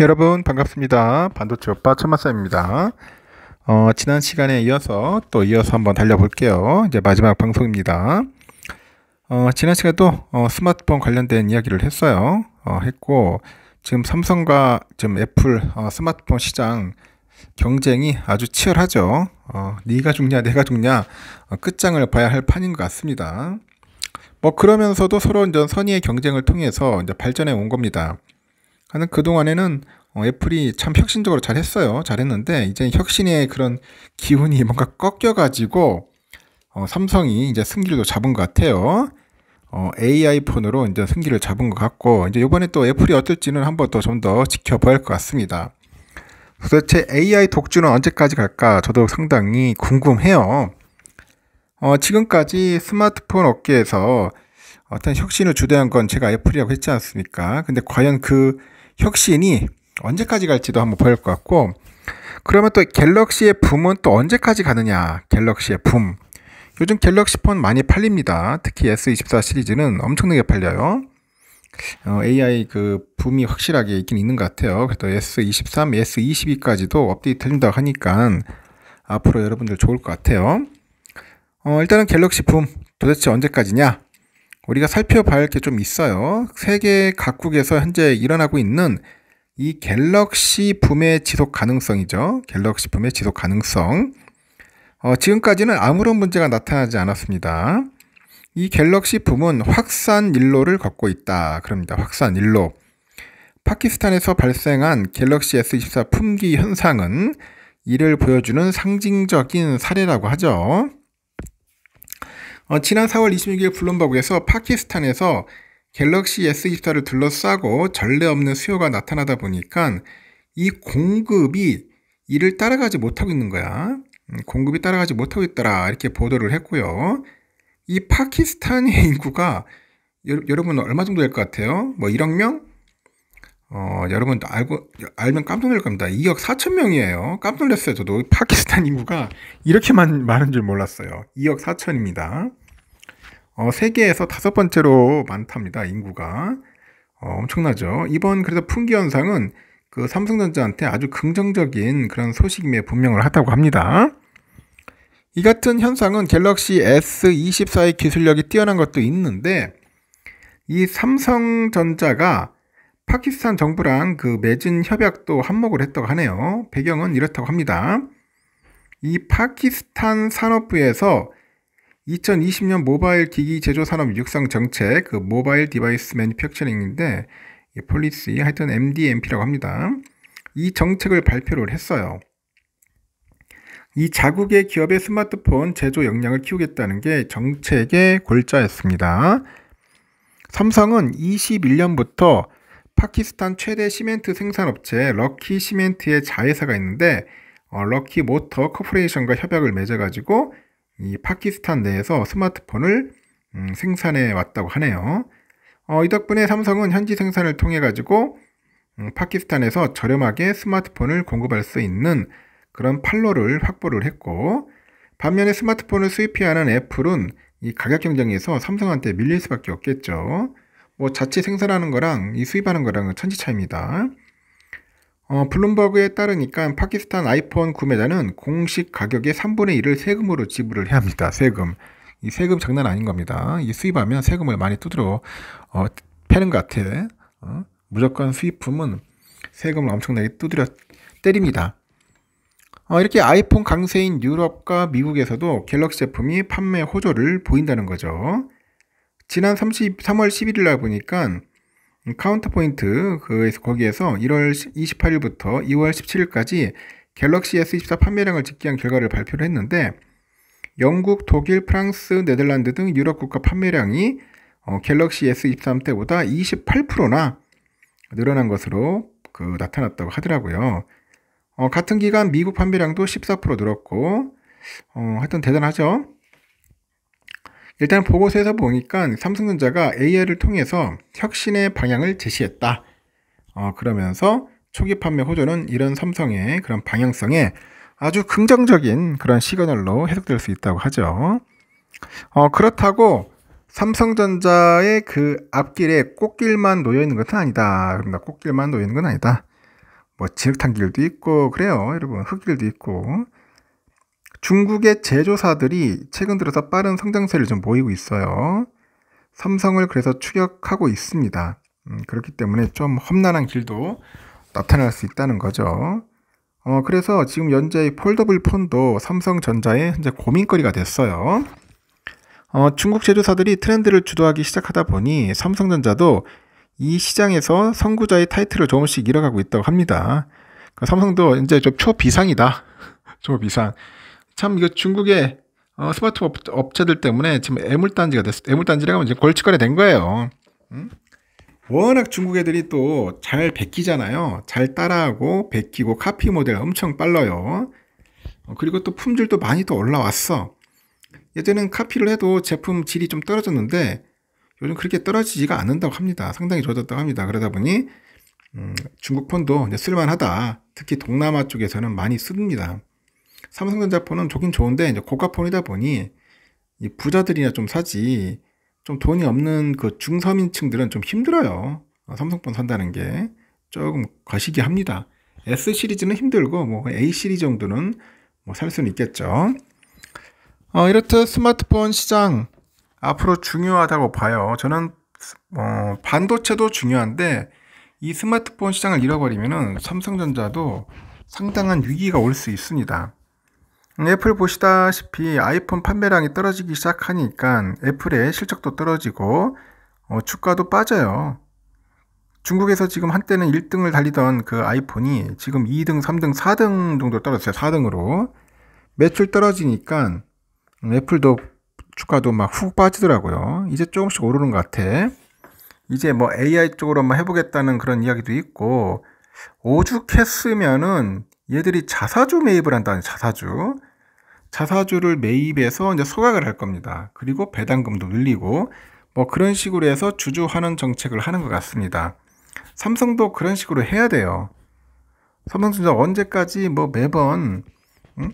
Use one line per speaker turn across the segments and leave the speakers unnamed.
여러분 반갑습니다. 반도체 오빠 천마쌤입니다. 어, 지난 시간에 이어서 또 이어서 한번 달려볼게요. 이제 마지막 방송입니다. 어, 지난 시간에도 어, 스마트폰 관련된 이야기를 했어요. 어, 했고 지금 삼성과 지금 애플 어, 스마트폰 시장 경쟁이 아주 치열하죠. 어, 네가 죽냐 내가 죽냐 끝장을 봐야 할 판인 것 같습니다. 뭐 그러면서도 서로 이제 선의의 경쟁을 통해서 이제 발전해 온 겁니다. 하는 그동안에는 어, 애플이 참 혁신적으로 잘했어요. 잘했는데 이제 혁신의 그런 기운이 뭔가 꺾여가지고 어, 삼성이 이제 승기를 잡은 것 같아요. 어, AI 폰으로 이제 승기를 잡은 것 같고 이제 이번에 또 애플이 어떨지는 한번 더 좀 더 지켜봐야 할 것 같습니다. 도대체 AI 독주는 언제까지 갈까? 저도 상당히 궁금해요. 어, 지금까지 스마트폰 업계에서 어떤 혁신을 주도한 건 제가 애플이라고 했지 않습니까? 근데 과연 그 혁신이 언제까지 갈지도 한번 보일 것 같고 그러면 또 갤럭시의 붐은 또 언제까지 가느냐 갤럭시의 붐 요즘 갤럭시 폰 많이 팔립니다 특히 S24 시리즈는 엄청나게 팔려요 어, AI 그 붐이 확실하게 있긴 있는 것 같아요 그래서 S23, S22까지도 업데이트 된다고 하니까 앞으로 여러분들 좋을 것 같아요 어, 일단은 갤럭시 붐 도대체 언제까지냐 우리가 살펴봐야 할 게 좀 있어요. 세계 각국에서 현재 일어나고 있는 이 갤럭시 붐의 지속 가능성이죠. 갤럭시 붐의 지속 가능성. 어, 지금까지는 아무런 문제가 나타나지 않았습니다. 이 갤럭시 붐은 확산 일로를 걷고 있다. 그럽니다. 확산 일로. 파키스탄에서 발생한 갤럭시 S24 품귀 현상은 이를 보여주는 상징적인 사례라고 하죠. 어, 지난 4월 26일 블룸버그에서 파키스탄에서 갤럭시 S24를 둘러싸고 전례 없는 수요가 나타나다 보니까 이 공급이 이를 따라가지 못하고 있는 거야. 음, 공급이 따라가지 못하고 있더라. 이렇게 보도를 했고요. 이 파키스탄의 인구가 여, 러분 얼마 정도 될 것 같아요? 뭐 1억 명? 어, 여러분 알고 알면 깜짝 놀랄 겁니다. 2억 4천 명이에요. 깜짝 놀랐어요. 저도 파키스탄 인구가 이렇게 많, 많은 줄 몰랐어요. 2억 4천입니다. 어, 세계에서 다섯 번째로 많답니다. 인구가. 어, 엄청나죠. 이번 그래서 풍기 현상은 그 삼성전자한테 아주 긍정적인 그런 소식임에 분명을 하다고 합니다. 이 같은 현상은 갤럭시 S24의 기술력이 뛰어난 것도 있는데 이 삼성전자가 파키스탄 정부랑 그 맺은 협약도 한몫을 했다고 하네요. 배경은 이렇다고 합니다. 이 파키스탄 산업부에서 2020년 모바일 기기 제조 산업 육성 정책, 그 모바일 디바이스 매니팩처링인데, 폴리시, 하여튼 MDMP라고 합니다. 이 정책을 발표를 했어요. 이 자국의 기업의 스마트폰 제조 역량을 키우겠다는 게 정책의 골자였습니다. 삼성은 21년부터 파키스탄 최대 시멘트 생산업체 럭키 시멘트의 자회사가 있는데 어, 럭키 모터 커퍼레이션과 협약을 맺어가지고 이 파키스탄 내에서 스마트폰을 음, 생산해 왔다고 하네요. 어, 이 덕분에 삼성은 현지 생산을 통해 가지고 음, 파키스탄에서 저렴하게 스마트폰을 공급할 수 있는 그런 판로를 확보를 했고 반면에 스마트폰을 수입해야 하는 애플은 이 가격 경쟁에서 삼성한테 밀릴 수밖에 없겠죠. 뭐 자체 생산하는 거랑 이 수입하는 거랑은 천지 차입니다. 어, 블룸버그에 따르니까 파키스탄 아이폰 구매자는 공식 가격의 3분의 1을 세금으로 지불을 해야 합니다. 세금. 이 세금 장난 아닌 겁니다. 이 수입하면 세금을 많이 두드려 어, 패는 것 같아. 어? 무조건 수입품은 세금을 엄청나게 두드려 때립니다. 어, 이렇게 아이폰 강세인 유럽과 미국에서도 갤럭시 제품이 판매 호조를 보인다는 거죠. 지난 30, 3월 11일 날 보니까 카운터 포인트 그에서 거기에서 1월 28일부터 2월 17일까지 갤럭시 S24 판매량을 집계한 결과를 발표를 했는데 영국, 독일, 프랑스, 네덜란드 등 유럽 국가 판매량이 어, 갤럭시 S23 때보다 28%나 늘어난 것으로 그 나타났다고 하더라고요. 어, 같은 기간 미국 판매량도 14% 늘었고 어, 하여튼 대단하죠. 일단 보고서에서 보니까 삼성전자가 AI를 통해서 혁신의 방향을 제시했다. 어, 그러면서 초기 판매 호조는 이런 삼성의 그런 방향성에 아주 긍정적인 그런 시그널로 해석될 수 있다고 하죠. 어, 그렇다고 삼성전자의 그 앞길에 꽃길만 놓여 있는 것은 아니다. 그럽니다. 그러니까 꽃길만 놓여 있는 건 아니다. 뭐 진흙탕길도 있고 그래요, 여러분. 흙길도 있고 중국의 제조사들이 최근 들어서 빠른 성장세를 좀 보이고 있어요. 삼성을 그래서 추격하고 있습니다. 음, 그렇기 때문에 좀 험난한 길도 나타날 수 있다는 거죠. 어, 그래서 지금 현재 의 폴더블 폰도 삼성전자의 현재 고민거리가 됐어요. 어, 중국 제조사들이 트렌드를 주도하기 시작하다 보니 삼성전자도 이 시장에서 선구자의 타이틀을 조금씩 잃어가고 있다고 합니다. 그러니까 삼성도 이제 좀 초비상이다. 초비상. 참 이거 중국의 어, 스마트 업, 체들 때문에 지금 애물단지가 됐어. 애물단지라고 하면 이제 골칫거리 된 거예요. 응? 음? 워낙 중국 애들이 또 잘 베끼잖아요. 잘 따라하고 베끼고 카피 모델 엄청 빨라요. 어, 그리고 또 품질도 많이 또 올라왔어. 예전에는 카피를 해도 제품 질이 좀 떨어졌는데 요즘 그렇게 떨어지지가 않는다고 합니다. 상당히 좋아졌다고 합니다. 그러다 보니 음, 중국 폰도 이제 쓸만하다. 특히 동남아 쪽에서는 많이 씁니다. 삼성전자 폰은 좋긴 좋은데 이제 고가 폰이다 보니 부자들이나 좀 사지 좀 돈이 없는 그 중서민층들은 좀 힘들어요. 어, 삼성폰 산다는 게 조금 거시기 합니다. S 시리즈는 힘들고 뭐 A 시리즈 정도는 뭐 살 수는 있겠죠. 어, 이렇듯 스마트폰 시장 앞으로 중요하다고 봐요. 저는 어, 반도체도 중요한데 이 스마트폰 시장을 잃어버리면 삼성전자도 상당한 위기가 올 수 있습니다. 애플 보시다시피 아이폰 판매량이 떨어지기 시작하니까 애플의 실적도 떨어지고 어, 주가도 빠져요. 중국에서 지금 한때는 1등을 달리던 그 아이폰이 지금 2등, 3등, 4등 정도 떨어졌어요. 4등으로. 매출 떨어지니까 애플도 주가도 막 훅 빠지더라고요. 이제 조금씩 오르는 것 같아. 이제 뭐 AI 쪽으로 한번 해보겠다는 그런 이야기도 있고, 오죽했으면은 얘들이 자사주 매입을 한다는 자사주. 자사주를 매입해서 이제 소각을 할 겁니다. 그리고 배당금도 늘리고 뭐 그런 식으로 해서 주주환원 정책을 하는 것 같습니다. 삼성도 그런 식으로 해야 돼요. 삼성전자 언제까지 뭐 매번 음?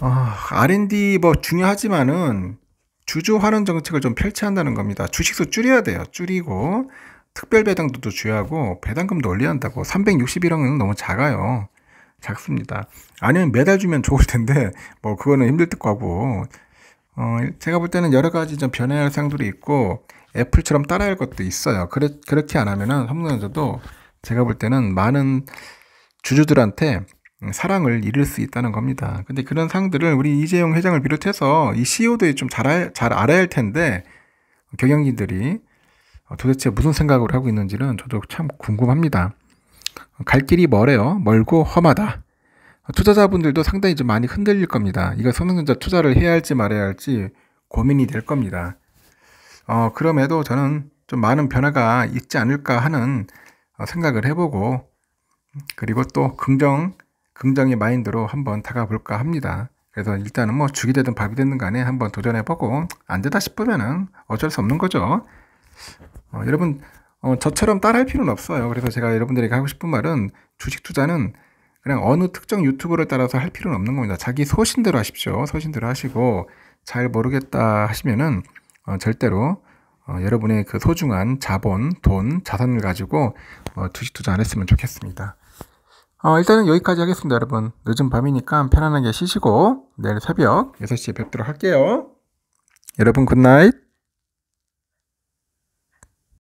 어, 아, R&D 뭐 중요하지만은 주주 환원 정책을 좀 펼치한다는 겁니다. 주식수 줄여야 돼요. 줄이고 특별 배당도 주 줘야 하고 배당금도 올려야 한다고 361억은 너무 작아요. 작습니다. 아니면 매달 주면 좋을 텐데 뭐 그거는 힘들 듯하고 어, 제가 볼 때는 여러 가지 좀 변해야 할 사항들이 있고 애플처럼 따라할 것도 있어요. 그래, 그렇게 안 하면은 삼성전자도 제가 볼 때는 많은 주주들한테 사랑을 잃을 수 있다는 겁니다. 근데 그런 사항들을 우리 이재용 회장을 비롯해서 이 CEO들이 좀 잘 잘 알아야 할 텐데 경영진들이 도대체 무슨 생각을 하고 있는지는 저도 참 궁금합니다. 갈 길이 멀어요. 멀고 험하다. 투자자분들도 상당히 좀 많이 흔들릴 겁니다. 이거 삼성전자 투자를 해야 할지 말아야 할지 고민이 될 겁니다. 어, 그럼에도 저는 좀 많은 변화가 있지 않을까 하는 어, 생각을 해보고 그리고 또 긍정 긍정의 마인드로 한번 다가볼까 합니다. 그래서 일단은 뭐 죽이 되든 밥이 되든 간에 한번 도전해보고 안 되다 싶으면은 어쩔 수 없는 거죠. 어, 여러분 어, 저처럼 따라할 필요는 없어요. 그래서 제가 여러분들에게 하고 싶은 말은 주식 투자는 그냥 어느 특정 유튜브를 따라서 할 필요는 없는 겁니다. 자기 소신대로 하십시오. 소신대로 하시고 잘 모르겠다 하시면은 어, 절대로 어, 여러분의 그 소중한 자본, 돈, 자산을 가지고 어, 주식 투자 안 했으면 좋겠습니다. 어, 일단은 여기까지 하겠습니다, 여러분. 늦은 밤이니까 편안하게 쉬시고 내일 새벽 6시에 뵙도록 할게요. 여러분 굿나잇.